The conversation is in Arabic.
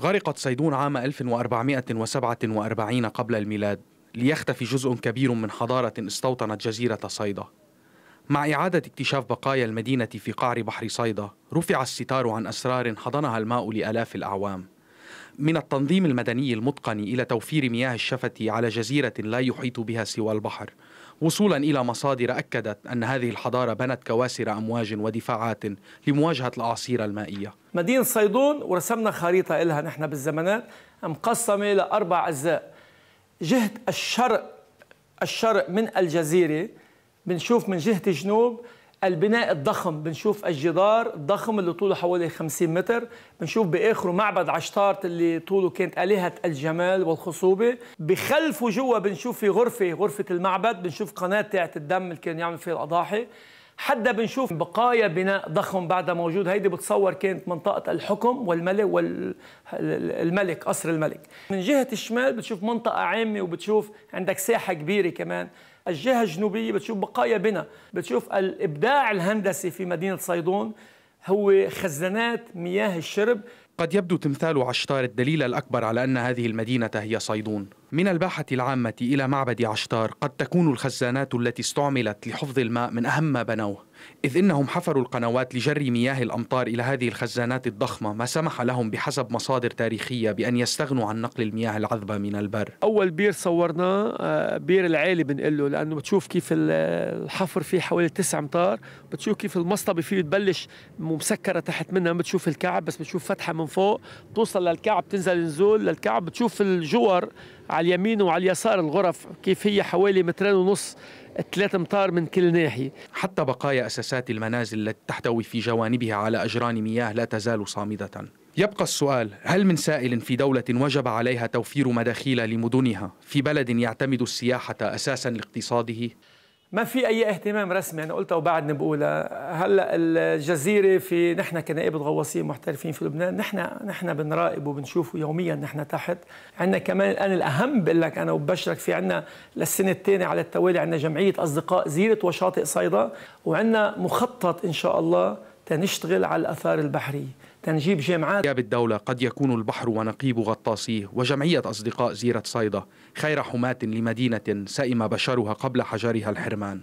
غرقت صيدون عام 1447 قبل الميلاد ليختفي جزء كبير من حضارة استوطنت جزيرة صيدا مع إعادة اكتشاف بقايا المدينة في قعر بحر صيدا رفع الستار عن أسرار حضنها الماء لآلاف الأعوام من التنظيم المدني المتقن إلى توفير مياه الشفة على جزيرة لا يحيط بها سوى البحر وصولا إلى مصادر أكدت أن هذه الحضارة بنت كواسر أمواج ودفاعات لمواجهة الأعاصير المائية مدينة صيدون ورسمنا خريطة لها نحن بالزمانات مقسمة لأربع أجزاء جهة الشرق الشرق من الجزيرة بنشوف من جهة الجنوب البناء الضخم بنشوف الجدار الضخم اللي طوله حوالي 50 متر بنشوف باخره معبد عشتارت اللي طوله كانت آلهة الجمال والخصوبة بخلف وجوه بنشوف في غرفة غرفة المعبد بنشوف قناة تاعت الدم اللي كان يعمل فيها الأضاحي حتى بنشوف بقايا بناء ضخم بعدها موجود هيدي بتصور كانت منطقة الحكم والملك والملك قصر الملك من جهة الشمال بتشوف منطقة عامة وبتشوف عندك ساحة كبيرة كمان الجهه الجنوبيه بتشوف بقايا بنا بتشوف الابداع الهندسي في مدينه صيدون هو خزانات مياه الشرب قد يبدو تمثال عشتار الدليل الأكبر على أن هذه المدينة هي صيدون من الباحة العامة إلى معبد عشتار قد تكون الخزانات التي استعملت لحفظ الماء من أهم ما بنوه إذ إنهم حفروا القنوات لجري مياه الأمطار إلى هذه الخزانات الضخمة ما سمح لهم بحسب مصادر تاريخية بأن يستغنوا عن نقل المياه العذبة من البر أول بير صورناه آه، بير العالي بنقول له لأنه بتشوف كيف الحفر فيه حوالي 9 أمتار بتشوف كيف المصطبة فيه تبلش مسكرة تحت منها بتشوف الكعب بس بتشوف فتحة من فوق توصل للكعب تنزل نزول للكعب بتشوف الجوار على اليمين وعلى اليسار الغرف كيف هي حوالي مترين ونص ثلاث امتار من كل ناحية حتى بقايا أساسات المنازل التي تحتوي في جوانبها على أجران مياه لا تزال صامدة يبقى السؤال هل من سائل في دولة وجب عليها توفير مداخيل لمدنها في بلد يعتمد السياحة أساسا لاقتصاده؟ ما في اي اهتمام رسمي انا قلتها وبعدني بقولها هلا الجزيره في نحن كنائبه غواصين محترفين في لبنان نحن نحن بنراقب وبنشوفه يوميا نحن تحت عندنا كمان الان الاهم بقول لك انا وبشرك في عندنا للسنه الثانيه على التوالي عندنا جمعيه اصدقاء زيره وشاطئ صيدا وعندنا مخطط ان شاء الله تنشتغل على الآثار البحرية تنجيب جامعات بالدولة قد يكون البحر ونقيب غطاسيه وجمعية أصدقاء زيرة صيدا خير حماة لمدينة سئم بشرها قبل حجرها الحرمان